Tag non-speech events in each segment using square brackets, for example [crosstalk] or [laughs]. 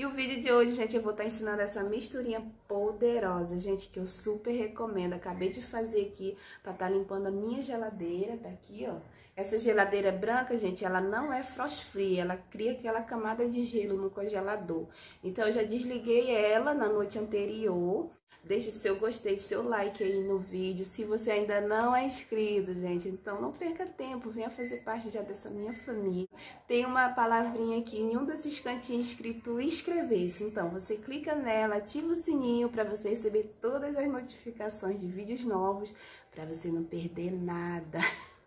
E o vídeo de hoje, gente, eu vou estar tá ensinando essa misturinha poderosa, gente, que eu super recomendo. Acabei de fazer aqui para estar tá limpando a minha geladeira, tá aqui, ó. Essa geladeira branca, gente, ela não é frost free, ela cria aquela camada de gelo no congelador. Então, eu já desliguei ela na noite anterior Deixe seu gostei, seu like aí no vídeo. Se você ainda não é inscrito, gente, então não perca tempo. Venha fazer parte já dessa minha família. Tem uma palavrinha aqui em um desses cantinhos escrito inscrever-se. Então, você clica nela, ativa o sininho para você receber todas as notificações de vídeos novos, para você não perder nada. [laughs]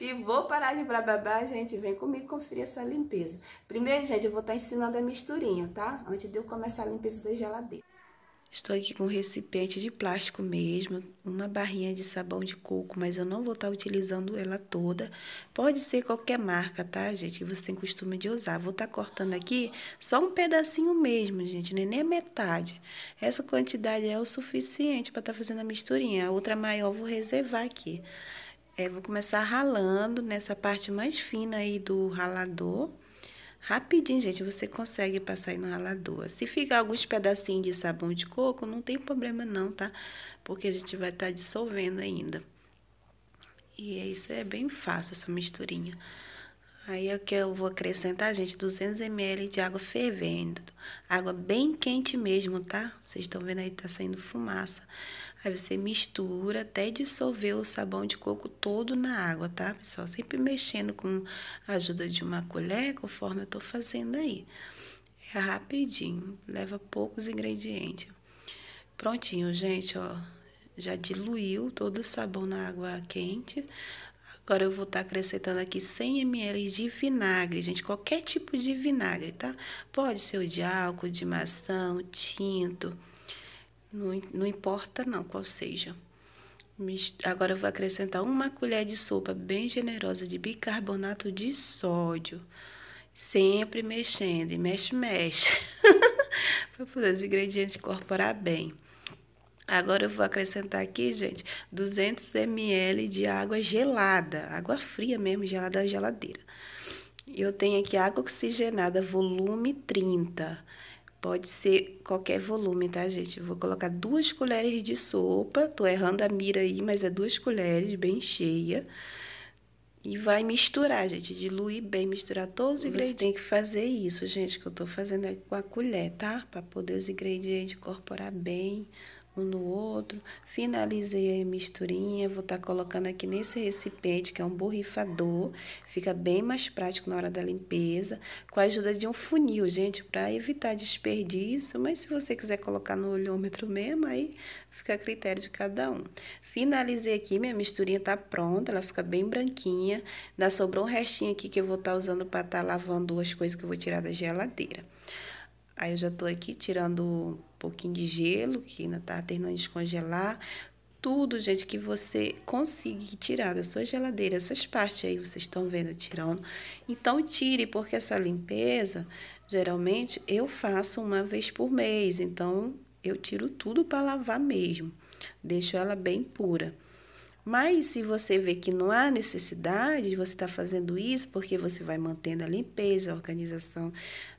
E vou parar de bababá, gente. Vem comigo conferir essa limpeza. Primeiro, gente, eu vou estar tá ensinando a misturinha, tá? Antes de eu começar a limpeza da geladeira. Estou aqui com um recipiente de plástico mesmo, uma barrinha de sabão de coco, mas eu não vou estar utilizando ela toda. Pode ser qualquer marca, tá, gente? Que você tem costume de usar. Vou estar cortando aqui só um pedacinho mesmo, gente, né? nem a metade. Essa quantidade é o suficiente para estar tá fazendo a misturinha. A outra maior vou reservar aqui. É, vou começar ralando nessa parte mais fina aí do ralador. Rapidinho, gente, você consegue passar aí no ralador. Se ficar alguns pedacinhos de sabão de coco, não tem problema não, tá? Porque a gente vai estar tá dissolvendo ainda. E é isso é bem fácil, essa misturinha. Aí é que eu vou acrescentar, gente, 200 ml de água fervendo. Água bem quente mesmo, tá? Vocês estão vendo aí, tá saindo fumaça. Fumaça. Aí você mistura até dissolver o sabão de coco todo na água, tá, pessoal? Sempre mexendo com a ajuda de uma colher, conforme eu tô fazendo aí. É rapidinho, leva poucos ingredientes. Prontinho, gente, ó. Já diluiu todo o sabão na água quente. Agora eu vou estar tá acrescentando aqui 100 ml de vinagre, gente, qualquer tipo de vinagre, tá? Pode ser o de álcool, de maçã, o tinto, não, não importa não qual seja. Agora eu vou acrescentar uma colher de sopa bem generosa de bicarbonato de sódio. Sempre mexendo e mexe, mexe. [laughs] para poder os ingredientes incorporar bem. Agora eu vou acrescentar aqui, gente, 200 ml de água gelada, água fria mesmo, gelada da geladeira. Eu tenho aqui água oxigenada, volume 30. Pode ser qualquer volume, tá, gente? Eu vou colocar duas colheres de sopa. Tô errando a mira aí, mas é duas colheres, bem cheia. E vai misturar, gente. Diluir bem, misturar todos os ingredientes. Você tem que fazer isso, gente, que eu tô fazendo aqui é com a colher, tá? Pra poder os ingredientes incorporar bem um no outro. Finalizei a misturinha, vou estar tá colocando aqui nesse recipiente, que é um borrifador. Fica bem mais prático na hora da limpeza, com a ajuda de um funil, gente, para evitar desperdício. Mas se você quiser colocar no olhômetro mesmo, aí fica a critério de cada um. Finalizei aqui, minha misturinha tá pronta, ela fica bem branquinha. Ainda sobrou um restinho aqui que eu vou estar tá usando para estar tá lavando as coisas que eu vou tirar da geladeira. Aí eu já tô aqui tirando um pouquinho de gelo, que ainda tá terminando de descongelar. Tudo, gente, que você consiga tirar da sua geladeira, essas partes aí vocês estão vendo tirando. Então, tire, porque essa limpeza, geralmente, eu faço uma vez por mês. Então, eu tiro tudo para lavar mesmo. Deixo ela bem pura. Mas se você vê que não há necessidade de você estar tá fazendo isso, porque você vai mantendo a limpeza, a organização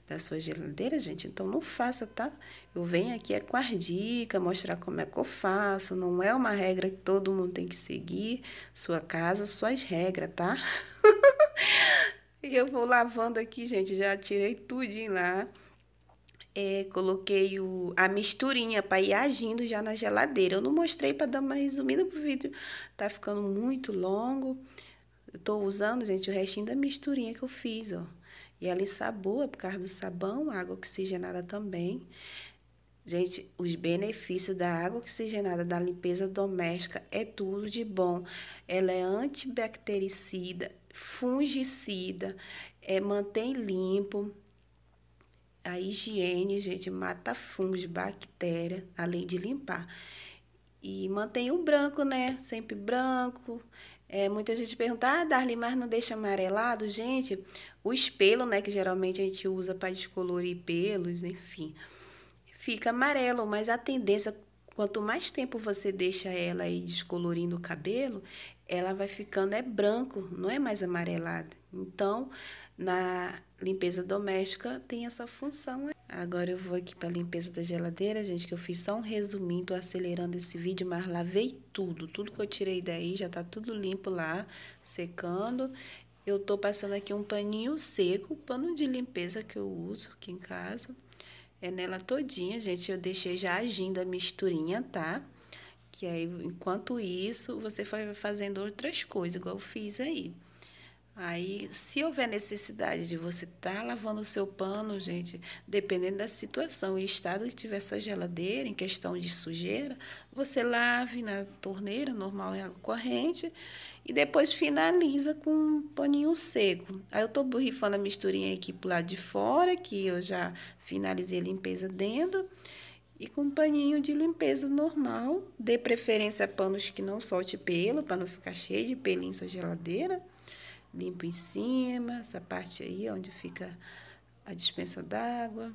da sua geladeira, gente, então não faça, tá? Eu venho aqui é com as dicas, mostrar como é que eu faço, não é uma regra que todo mundo tem que seguir, sua casa, suas regras, tá? [laughs] e eu vou lavando aqui, gente, já tirei tudo lá. É, coloquei o, a misturinha para ir agindo já na geladeira. Eu não mostrei para dar uma resumida pro vídeo, tá ficando muito longo. Eu tô usando, gente, o restinho da misturinha que eu fiz, ó. E ela ensabua por causa do sabão, água oxigenada também. Gente, os benefícios da água oxigenada da limpeza doméstica é tudo de bom. Ela é antibactericida, fungicida, é, mantém limpo. A higiene, gente, mata fungos, bactéria, além de limpar. E mantém o branco, né? Sempre branco. É, muita gente pergunta, ah, Darly, mas não deixa amarelado? Gente, o espelho né, que geralmente a gente usa para descolorir pelos, enfim, fica amarelo, mas a tendência, quanto mais tempo você deixa ela aí descolorindo o cabelo, ela vai ficando é branco, não é mais amarelado Então, na limpeza doméstica tem essa função aí. Agora eu vou aqui para a limpeza da geladeira, gente, que eu fiz só um resuminho, tô acelerando esse vídeo, mas lavei tudo, tudo que eu tirei daí já tá tudo limpo lá, secando. Eu tô passando aqui um paninho seco, pano de limpeza que eu uso aqui em casa. É nela todinha, gente, eu deixei já agindo a misturinha, tá? Que aí, enquanto isso, você vai fazendo outras coisas, igual eu fiz aí. Aí, se houver necessidade de você estar tá lavando o seu pano, gente, dependendo da situação e estado que tiver sua geladeira, em questão de sujeira, você lave na torneira normal em água corrente e depois finaliza com um paninho seco. Aí eu tô borrifando a misturinha aqui pro lado de fora, que eu já finalizei a limpeza dentro e com um paninho de limpeza normal. Dê preferência a panos que não solte pelo, para não ficar cheio de pelinho em sua geladeira limpo em cima, essa parte aí onde fica a dispensa d'água.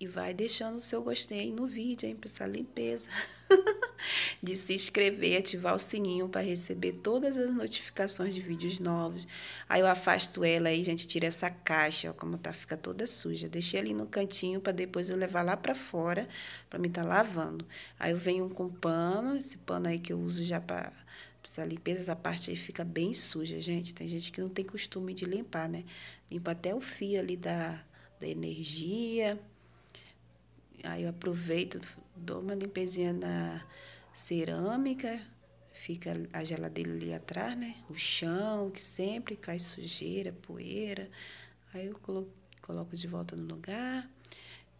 E vai deixando o seu gostei no vídeo, hein, para essa limpeza. [laughs] de se inscrever, ativar o sininho para receber todas as notificações de vídeos novos. Aí eu afasto ela aí, gente, tira essa caixa, ó, como tá, fica toda suja. Deixei ali no cantinho para depois eu levar lá para fora para me estar tá lavando. Aí eu venho com pano, esse pano aí que eu uso já para essa limpeza, essa parte aí fica bem suja, gente. Tem gente que não tem costume de limpar, né? Limpa até o fio ali da, da energia. Aí eu aproveito, dou uma limpezinha na cerâmica. Fica a geladeira ali atrás, né? O chão, que sempre cai sujeira, poeira. Aí eu coloco, coloco de volta no lugar.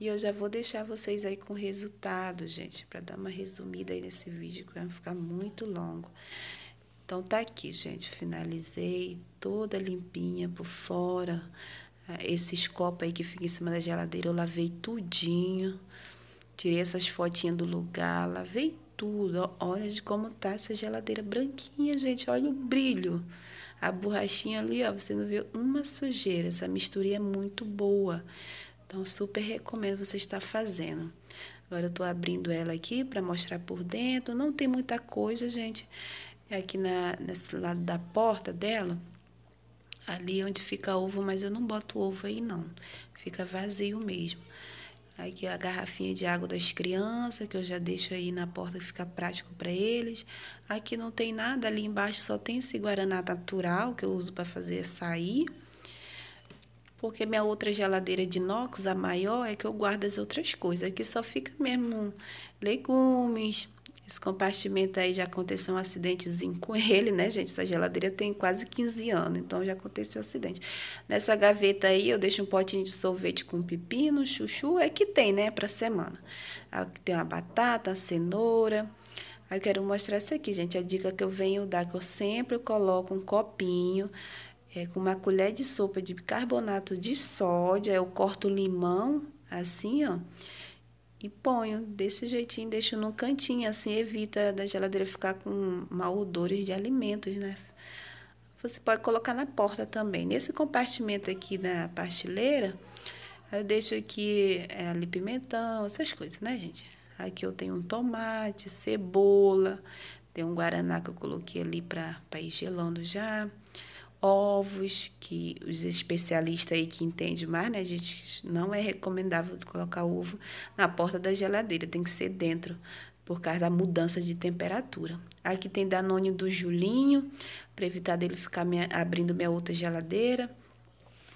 E eu já vou deixar vocês aí com o resultado, gente, para dar uma resumida aí nesse vídeo, que vai ficar muito longo. Então, tá aqui, gente, finalizei toda limpinha por fora. Eh, esses copos aí que fica em cima da geladeira, eu lavei tudinho. Tirei essas fotinhas do lugar, lavei tudo. Olha de como tá essa geladeira branquinha, gente. Olha o brilho. A borrachinha ali, ó, você não vê uma sujeira. Essa mistura é muito boa. Então, super recomendo você estar fazendo. Agora, eu tô abrindo ela aqui para mostrar por dentro. Não tem muita coisa, gente. É aqui na, nesse lado da porta dela. Ali onde fica ovo, mas eu não boto ovo aí, não. Fica vazio mesmo. Aqui a garrafinha de água das crianças, que eu já deixo aí na porta que fica prático para eles. Aqui não tem nada, ali embaixo só tem esse guaraná natural que eu uso para fazer açaí porque minha outra geladeira de inox, a maior, é que eu guardo as outras coisas. Aqui só fica mesmo legumes. Esse compartimento aí já aconteceu um acidentezinho com ele, né, gente? Essa geladeira tem quase 15 anos, então já aconteceu um acidente. Nessa gaveta aí eu deixo um potinho de sorvete com pepino, chuchu, é que tem, né, pra semana. Aqui tem uma batata, uma cenoura. Aí eu quero mostrar isso aqui, gente. A dica que eu venho dar, que eu sempre coloco um copinho é, com uma colher de sopa de bicarbonato de sódio, eu corto o limão assim, ó, e ponho desse jeitinho, deixo num cantinho, assim evita da geladeira ficar com mau odores de alimentos, né? Você pode colocar na porta também. Nesse compartimento aqui da pastilheira, eu deixo aqui é, ali pimentão, essas coisas, né, gente? Aqui eu tenho um tomate, cebola, tem um guaraná que eu coloquei ali para ir gelando já ovos, que os especialistas aí que entendem mais, né, gente, não é recomendável colocar ovo na porta da geladeira, tem que ser dentro, por causa da mudança de temperatura. Aqui tem Danone do Julinho, para evitar dele ficar minha, abrindo minha outra geladeira.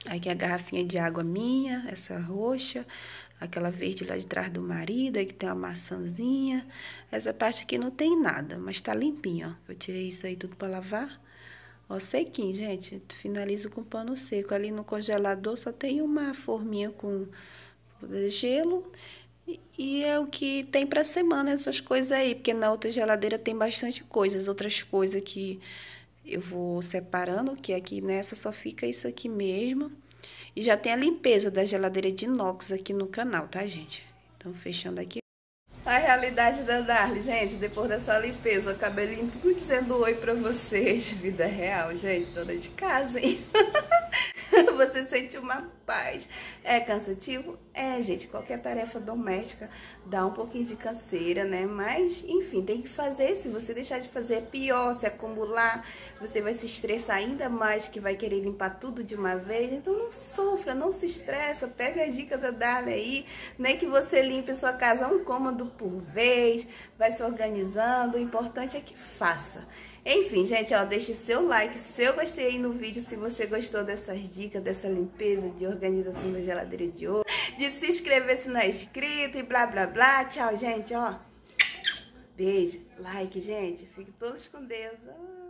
Aqui a garrafinha de água minha, essa roxa, aquela verde lá de trás do marido, aqui que tem uma maçãzinha. Essa parte aqui não tem nada, mas tá limpinha, ó. Eu tirei isso aí tudo para lavar. Ó, sequinho, gente. finaliza com pano seco. Ali no congelador só tem uma forminha com gelo. E é o que tem para semana essas coisas aí, porque na outra geladeira tem bastante coisas, outras coisas que eu vou separando, que aqui nessa só fica isso aqui mesmo. E já tem a limpeza da geladeira de inox aqui no canal, tá, gente? Então, fechando aqui a realidade da Darly, gente, depois dessa limpeza, o cabelinho tudo dizendo oi pra vocês, vida real, gente, dona de casa, hein? [laughs] Você sente uma é cansativo? É, gente, qualquer tarefa doméstica dá um pouquinho de canseira, né? Mas, enfim, tem que fazer. Se você deixar de fazer, é pior, se acumular, você vai se estressar ainda mais, que vai querer limpar tudo de uma vez. Então não sofra, não se estressa, pega a dica da Dália aí, nem né? que você limpe sua casa um cômodo por vez, vai se organizando, o importante é que faça. Enfim, gente, ó, deixe seu like, seu gostei aí no vídeo se você gostou dessas dicas, dessa limpeza, de organização organização assim da geladeira de hoje, de se inscrever se não é inscrito e blá blá blá. Tchau, gente, ó. Beijo, like, gente. Fiquem todos com Deus. Ah.